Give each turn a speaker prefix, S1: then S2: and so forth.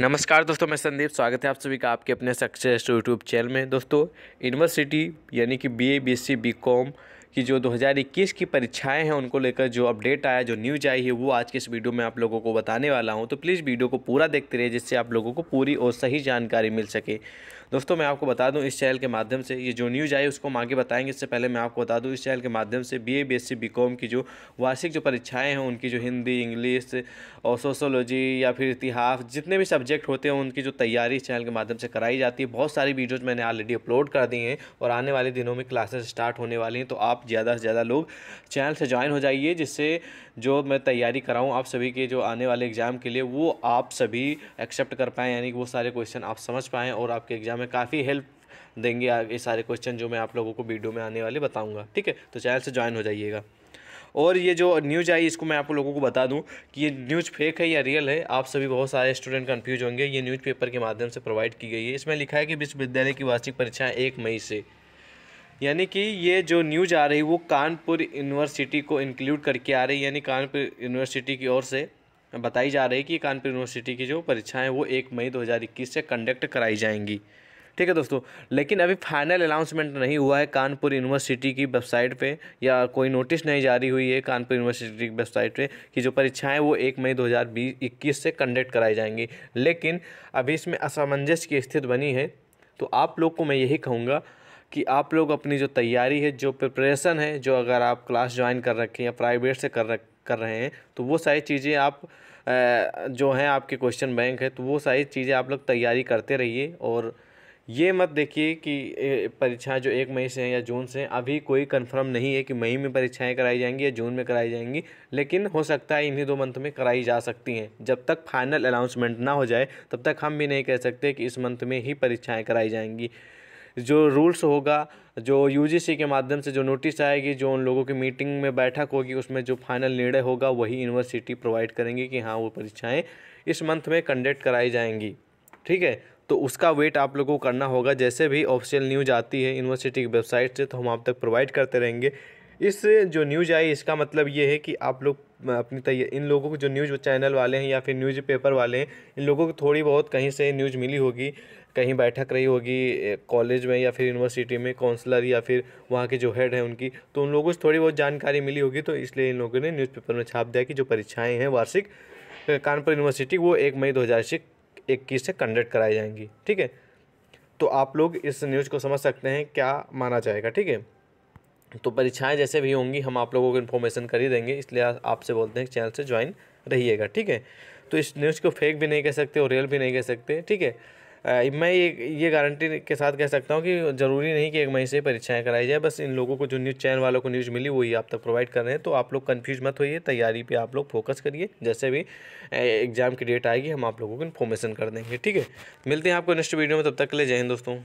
S1: नमस्कार दोस्तों मैं संदीप स्वागत है आप सभी का आपके अपने सक्सेस यूट्यूब चैनल में दोस्तों यूनिवर्सिटी यानी कि बीए बीएससी बीकॉम की जो 2021 की परीक्षाएं हैं उनको लेकर जो अपडेट आया जो न्यूज आई है वो आज के इस वीडियो में आप लोगों को बताने वाला हूं तो प्लीज़ वीडियो को पूरा देखते रहिए जिससे आप लोगों को पूरी और सही जानकारी मिल सके दोस्तों मैं आपको बता दूं इस चैनल के माध्यम से ये जो न्यूज़ आई उसको हम आगे बताएंगे इससे पहले मैं आपको बता दूं इस चैनल के माध्यम से बी ए की जो वार्षिक जो परीक्षाएँ हैं उनकी जो हिंदी इंग्लिश और सोशोलॉजी या फिर इतिहास जितने भी सब्जेक्ट होते हैं उनकी जो तैयारी इस चैनल के माध्यम से कराई जाती है बहुत सारी वीडियोज़ मैंने ऑलरेडी अपलोड कर दी हैं और आने वाले दिनों में क्लासेस स्टार्ट होने वाली हैं तो आप ज़्यादा से ज़्यादा लोग चैनल से ज्वाइन हो जाइए जिससे जो मैं तैयारी कराऊँ आप सभी के जो आने वाले एग्ज़ाम के लिए वो आप सभी एक्सेप्ट कर पाएँ यानी कि वो सारे क्वेश्चन आप समझ पाएँ और आपके एग्ज़ाम में काफ़ी हेल्प देंगे ये सारे क्वेश्चन जो मैं आप लोगों को वीडियो में आने वाले बताऊँगा ठीक है तो चैनल से ज्वाइन हो जाइएगा और ये जो न्यूज आई इसको मैं आप लोगों को बता दूं कि ये न्यूज फेक है या रियल है आप सभी बहुत सारे स्टूडेंट कंफ्यूज होंगे ये न्यूज़ पेपर के माध्यम से प्रोवाइड की गई है इसमें लिखा है कि विश्वविद्यालय की वार्षिक परीक्षाएं एक मई से यानी कि ये जो न्यूज आ रही है वो कानपुर यूनिवर्सिटी को इंक्लूड करके आ रही है यानी कानपुर यूनिवर्सिटी की ओर से बताई जा रही है कि कानपुर यूनिवर्सिटी की जो परीक्षाएँ वो एक मई दो से कंडक्ट कराई जाएंगी ठीक है दोस्तों लेकिन अभी फाइनल अनाउंसमेंट नहीं हुआ है कानपुर यूनिवर्सिटी की वेबसाइट पे या कोई नोटिस नहीं जारी हुई है कानपुर यूनिवर्सिटी की वेबसाइट पे कि जो परीक्षाएं वो एक मई दो हज़ार से कंडक्ट कराई जाएंगी लेकिन अभी इसमें असमंजस की स्थिति बनी है तो आप लोग को मैं यही कहूँगा कि आप लोग अपनी जो तैयारी है जो प्रिपरेशन है जो अगर आप क्लास ज्वाइन कर रखें या प्राइवेट से कर रख कर रहे हैं तो वो सारी चीज़ें आप जो हैं आपके क्वेश्चन बैंक है तो वो सारी चीज़ें आप लोग तैयारी करते रहिए और ये मत देखिए कि परीक्षाएं जो एक मई से हैं या जून से हैं अभी कोई कंफर्म नहीं है कि मई में परीक्षाएं कराई जाएंगी या जून में कराई जाएंगी लेकिन हो सकता है इन्हीं दो मंथ में कराई जा सकती हैं जब तक फाइनल अनाउंसमेंट ना हो जाए तब तक हम भी नहीं कह सकते कि इस मंथ में ही परीक्षाएँ कराई जाएंगी जो रूल्स होगा जो यूजीसी के माध्यम से जो नोटिस आएगी जो उन लोगों की मीटिंग में बैठक होगी उसमें जो फाइनल निर्णय होगा वही यूनिवर्सिटी प्रोवाइड करेंगी कि हाँ वो परीक्षाएं इस मंथ में कंडक्ट कराई जाएंगी ठीक है तो उसका वेट आप लोगों को करना होगा जैसे भी ऑफिशियल न्यूज आती है यूनिवर्सिटी की वेबसाइट से तो हम आप तक प्रोवाइड करते रहेंगे इस जो न्यूज आई इसका मतलब ये है कि आप लोग अपनी तैयार इन लोगों को जो न्यूज चैनल वाले हैं या फिर न्यूज़ पेपर वाले हैं इन लोगों को थोड़ी बहुत कहीं से न्यूज मिली होगी कहीं बैठक रही होगी कॉलेज में या फिर यूनिवर्सिटी में काउंसलर या फिर वहाँ के जो हेड हैं उनकी तो उन लोगों से थोड़ी बहुत जानकारी मिली होगी तो इसलिए इन लोगों ने न्यूज़पेपर में छाप दिया कि जो परीक्षाएँ हैं वार्षिक कानपुर यूनिवर्सिटी वो एक मई दो इक्कीस से कंडक्ट कराई जाएंगी ठीक है तो आप लोग इस न्यूज़ को समझ सकते हैं क्या माना जाएगा ठीक है तो परीक्षाएं जैसे भी होंगी हम आप लोगों को इन्फॉर्मेशन कर ही देंगे इसलिए आपसे बोलते हैं चैनल से ज्वाइन रहिएगा ठीक है तो इस न्यूज़ को फेक भी नहीं कह सकते और रियल भी नहीं कह सकते ठीक है मैं ये ये गारंटी के साथ कह सकता हूँ कि ज़रूरी नहीं कि एक महीने से परीक्षाएँ कराई जाए बस इन लोगों को जो न्यूज़ चैनल वालों को न्यूज़ मिली वही आप तक प्रोवाइड कर रहे हैं तो आप लोग कन्फ्यूज मत होइए तैयारी पर आप लोग फोकस करिए जैसे भी एग्ज़ाम की डेट आएगी हम आप लोगों को इन्फॉर्मेशन कर देंगे ठीक है मिलते हैं आपको नेक्स्ट वीडियो में तब तक के लिए जय हिंद दोस्तों